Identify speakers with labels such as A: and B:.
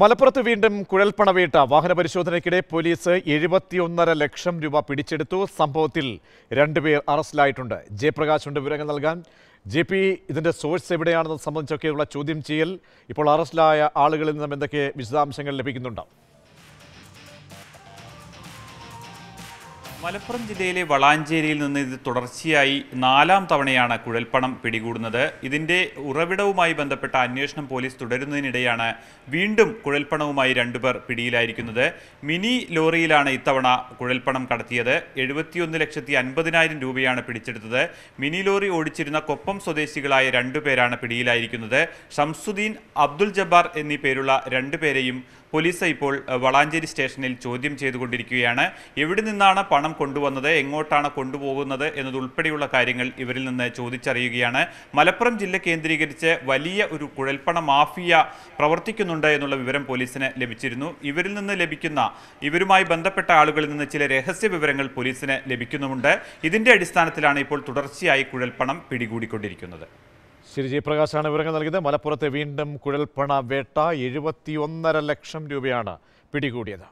A: മലപ്പുറത്ത് വീണ്ടും കുഴൽപ്പണവേട്ട വാഹന പരിശോധനയ്ക്കിടെ പോലീസ് എഴുപത്തിയൊന്നര ലക്ഷം രൂപ പിടിച്ചെടുത്തു സംഭവത്തിൽ രണ്ടുപേർ അറസ്റ്റിലായിട്ടുണ്ട് ജയപ്രകാശ് ഉണ്ട് വിവരങ്ങൾ നൽകാൻ ജെ പി ഇതിൻ്റെ സോഴ്സ് എവിടെയാണെന്ന് സംബന്ധിച്ചൊക്കെയുള്ള ചോദ്യം ചെയ്യൽ ഇപ്പോൾ അറസ്റ്റിലായ ആളുകളിൽ നിന്നും എന്തൊക്കെ വിശദാംശങ്ങൾ ലഭിക്കുന്നുണ്ടോ
B: മലപ്പുറം ജില്ലയിലെ വളാഞ്ചേരിയിൽ നിന്ന് ഇത് തുടർച്ചയായി നാലാം തവണയാണ് കുഴൽപ്പണം പിടികൂടുന്നത് ഇതിന്റെ ഉറവിടവുമായി ബന്ധപ്പെട്ട അന്വേഷണം പോലീസ് തുടരുന്നതിനിടെയാണ് വീണ്ടും കുഴൽപ്പണവുമായി രണ്ടുപേർ പിടിയിലായിരിക്കുന്നത് മിനി ലോറിയിലാണ് ഇത്തവണ കുഴൽപ്പണം കടത്തിയത് എഴുപത്തിയൊന്ന് ലക്ഷത്തി അൻപതിനായിരം രൂപയാണ് പിടിച്ചെടുത്തത് മിനി ലോറി ഓടിച്ചിരുന്ന കൊപ്പം സ്വദേശികളായ രണ്ടുപേരാണ് പിടിയിലായിരിക്കുന്നത് ഷംസുദ്ദീൻ അബ്ദുൽ ജബ്ബാർ എന്നീ പേരുള്ള രണ്ടുപേരെയും പോലീസ് ഇപ്പോൾ വളാഞ്ചേരി സ്റ്റേഷനിൽ ചോദ്യം ചെയ്തുകൊണ്ടിരിക്കുകയാണ് എവിടെ നിന്നാണ് പണം കൊണ്ടുവന്നത് എങ്ങോട്ടാണ് കൊണ്ടുപോകുന്നത് എന്നതുൾപ്പെടെയുള്ള കാര്യങ്ങൾ ഇവരിൽ നിന്ന് ചോദിച്ചറിയുകയാണ് മലപ്പുറം ജില്ല കേന്ദ്രീകരിച്ച് വലിയ ഒരു കുഴൽപ്പണ മാഫിയ പ്രവർത്തിക്കുന്നുണ്ട് എന്നുള്ള വിവരം പോലീസിന് ലഭിച്ചിരുന്നു ഇവരിൽ നിന്ന് ലഭിക്കുന്ന ഇവരുമായി ബന്ധപ്പെട്ട ആളുകളിൽ നിന്ന് ചില രഹസ്യ വിവരങ്ങൾ പോലീസിന് ലഭിക്കുന്നുമുണ്ട് ഇതിന്റെ അടിസ്ഥാനത്തിലാണ് ഇപ്പോൾ തുടർച്ചയായി കുഴൽപ്പണം പിടികൂടിക്കൊണ്ടിരിക്കുന്നത്
A: ശ്രീ ജയപ്രകാശാണ് വിവരങ്ങൾ നൽകിയത് മലപ്പുറത്ത് വീണ്ടും കുഴൽപ്പണ വേട്ട എഴുപത്തിയൊന്നര ലക്ഷം രൂപയാണ് പിടികൂടിയത്